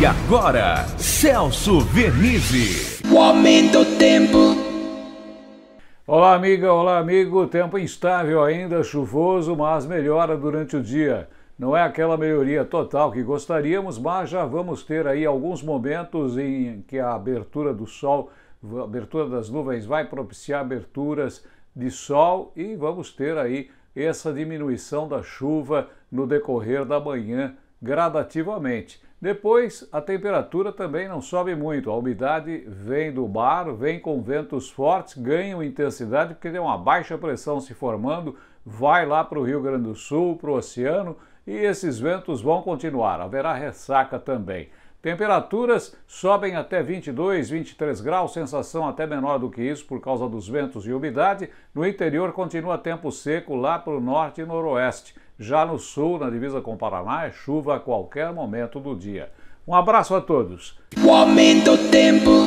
E agora, Celso Vernizzi. O aumento do tempo. Olá, amiga, olá, amigo. Tempo instável ainda, chuvoso, mas melhora durante o dia. Não é aquela melhoria total que gostaríamos, mas já vamos ter aí alguns momentos em que a abertura do sol, a abertura das nuvens vai propiciar aberturas de sol e vamos ter aí essa diminuição da chuva no decorrer da manhã gradativamente. Depois, a temperatura também não sobe muito. A umidade vem do mar, vem com ventos fortes, ganham intensidade porque tem uma baixa pressão se formando, vai lá para o Rio Grande do Sul, para o oceano, e esses ventos vão continuar. Haverá ressaca também. Temperaturas sobem até 22, 23 graus, sensação até menor do que isso por causa dos ventos e umidade. No interior continua tempo seco lá para o norte e noroeste. Já no sul, na divisa com o Paraná, é chuva a qualquer momento do dia. Um abraço a todos. O aumento do tempo.